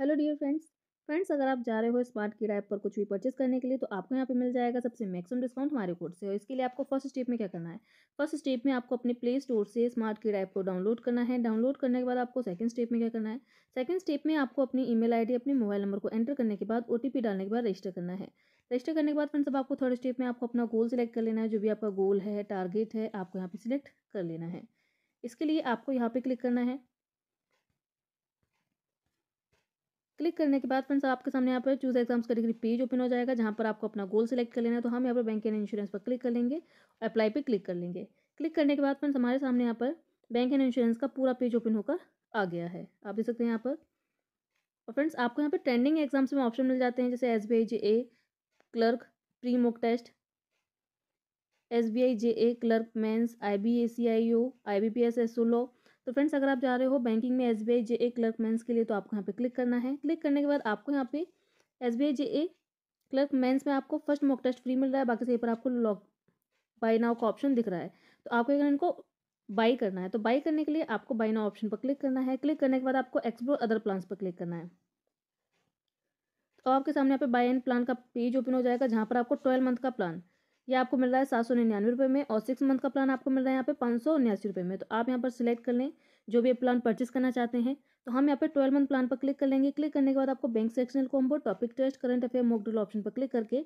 hello dear friends friends अगर आप जा रहे हो स्मार्ट कीड़ा ऐप पर कुछ भी परचेस करने के लिए तो आपको यहाँ पे मिल जाएगा सबसे मैक्सिमम डिस्काउंट हमारे कोड से और इसके लिए आपको फर्स्ट स्टेप में क्या करना है फर्स्ट स्टेप में आपको अपने प्ले स्टोर से स्मार्ट कीड़ा ऐप को डाउनलोड करना है डाउनलोड करने के बाद आपको सेकंड स्टेप में क्या करना है सेकंड स्टेप में आपको अपनी ई मेल अपने मोबाइल नंबर को एंटर करने के बाद ओ डालने के बाद रजिस्टर करना है रजिस्टर करने के बाद फ्रेंड्स अब आपको थर्ड स्टेप में आपको अपना गोल सिलेक्ट कर लेना है जो भी आपका गोल है टारगेट है आपको यहाँ पर सिलेक्ट कर लेना है इसके लिए आपको यहाँ पर क्लिक करना है क्लिक करने के बाद फ्रेंड्स आपके सामने यहाँ पर choose exams category page open हो जाएगा जहाँ पर आपको अपना गोल सेलेक्ट कर लेना है तो हम यहाँ पर बैंक एंड इंश्योरेंस पर क्लिक कर लेंगे अप्लाई पर क्लिक कर लेंगे क्लिक करने के बाद फ्रेंड्स हमारे सामने यहाँ पर बैंक एंड इंश्योरेंस का पूरा पेज ओपन होकर आ गया है आप देख सकते हैं यहाँ पर और फ्रेंड्स आपको यहाँ पर ट्रेंडिंग एग्जाम्स में ऑप्शन मिल जाते हैं जैसे S B I J A clerk pre mock test S B I J A clerk mains I B A C I O I B P S S O law तो friends अगर आप जा रहे हो बैंकिंग में S B I J A clerk mains के लिए तो आपको यहाँ पे क्लिक करना है क्लिक करने के बाद आपको यहाँ पे S B I J A clerk mains में आपको फर्स्ट मॉक टेस्ट फ्री मिल रहा है बाकी सही पर आपको लॉक बाई नाउ का ऑप्शन दिख रहा है तो आपको अगर इनको बाई करना है तो बाई करने के लिए आपको बाई नाव ऑप्शन पर क्लिक करना है क्लिक करने के बाद आपको एक्सप्लोर अदर प्लान्स पर क्लिक करना है तो आपके सामने यहाँ पे बाई एंड प्लान का पेज ओपन हो जाएगा जहाँ पर आपको ट्वेल्व मंथ का प्लान ये आपको मिल रहा है सात सौ निन्यानवे रुपये में और सिक्स मंथ का प्लान आपको मिल रहा है यहाँ पे पाँच सौ उन्यासी रुपये में तो आप यहाँ पर सिलेक्ट कर लें जो भी प्लान परचेस करना चाहते हैं तो हम यहाँ पे ट्वेल्व मंथ प्लान पर क्लिक कर लेंगे क्लिक करने के बाद आपको bank sectional combo topic test current affair mock drill option पर क्लिक करके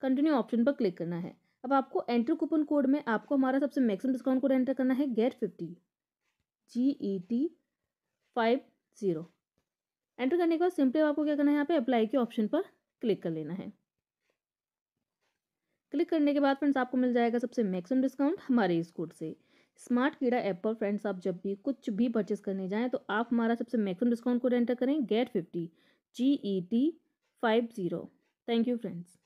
कंटिन्यू ऑप्शन पर क्लिक करना है अब आपको एंटर कूपन कोड में आपको हमारा सबसे मैक्सिमम डिस्काउंट कोड एंटर करना है get fifty G E T five zero enter करने के बाद सिंपली आपको क्या करना है यहाँ पे अप्लाई के ऑप्शन पर क्लिक कर लेना है क्लिक करने के बाद फ्रेंड्स आपको मिल जाएगा सबसे मैक्सिमम डिस्काउंट हमारे इस कोड से स्मार्ट कीड़ा ऐप पर फ्रेंड्स आप जब भी कुछ भी परचेस करने जाएँ तो आप हमारा सबसे मैक्सिमम डिस्काउंट कोड एंटर करें get fifty G E T five zero thank you friends